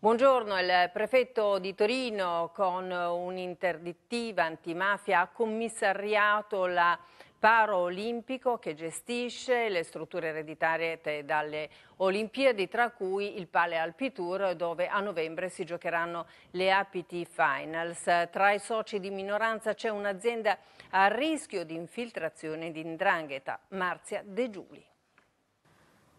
Buongiorno, il prefetto di Torino con un'interdittiva antimafia ha commissariato la Paro Olimpico che gestisce le strutture ereditarie dalle Olimpiadi, tra cui il Pale Alpitour dove a novembre si giocheranno le APT Finals. Tra i soci di minoranza c'è un'azienda a rischio di infiltrazione di indrangheta, Marzia De Giuli.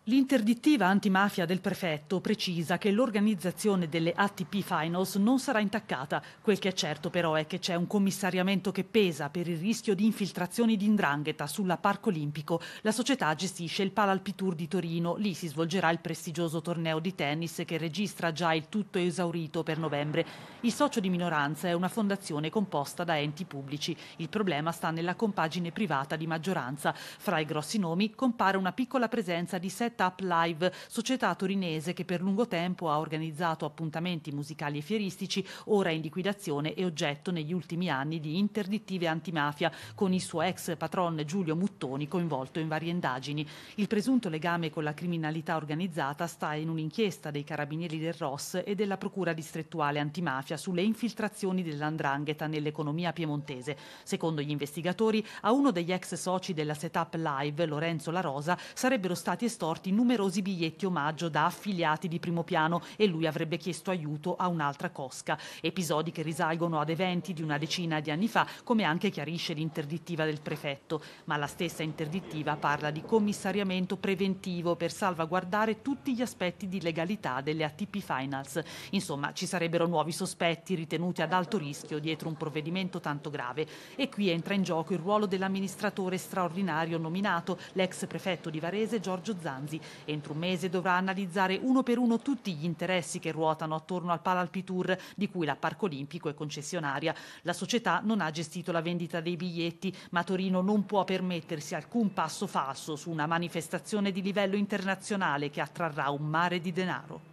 L'interdittiva antimafia del prefetto precisa che l'organizzazione delle ATP Finals non sarà intaccata. Quel che è certo però è che c'è un commissariamento che pesa per il rischio di infiltrazioni di indrangheta sulla Parco Olimpico. La società gestisce il Palalpitour di Torino. Lì si svolgerà il prestigioso torneo di tennis che registra già il tutto esaurito per novembre. Il socio di minoranza è una fondazione composta da enti pubblici. Il problema sta nella compagine privata di maggioranza. Fra i grossi nomi compare una piccola presenza di sette Tap Live, società torinese che per lungo tempo ha organizzato appuntamenti musicali e fieristici, ora in liquidazione e oggetto negli ultimi anni di interdittive antimafia, con il suo ex patron Giulio Muttoni coinvolto in varie indagini. Il presunto legame con la criminalità organizzata sta in un'inchiesta dei carabinieri del ROS e della Procura distrettuale antimafia sulle infiltrazioni dell'andrangheta nell'economia piemontese. Secondo gli investigatori, a uno degli ex soci della Setup Live, Lorenzo La Rosa, sarebbero stati estorti arrivati numerosi biglietti omaggio da affiliati di primo piano e lui avrebbe chiesto aiuto a un'altra cosca. Episodi che risalgono ad eventi di una decina di anni fa, come anche chiarisce l'interdittiva del prefetto. Ma la stessa interdittiva parla di commissariamento preventivo per salvaguardare tutti gli aspetti di legalità delle ATP Finals. Insomma, ci sarebbero nuovi sospetti ritenuti ad alto rischio dietro un provvedimento tanto grave. E qui entra in gioco il ruolo dell'amministratore straordinario nominato, l'ex prefetto di Varese Giorgio Zanzi, Entro un mese dovrà analizzare uno per uno tutti gli interessi che ruotano attorno al Palalpitour, di cui la Parco Olimpico è concessionaria. La società non ha gestito la vendita dei biglietti, ma Torino non può permettersi alcun passo falso su una manifestazione di livello internazionale che attrarrà un mare di denaro.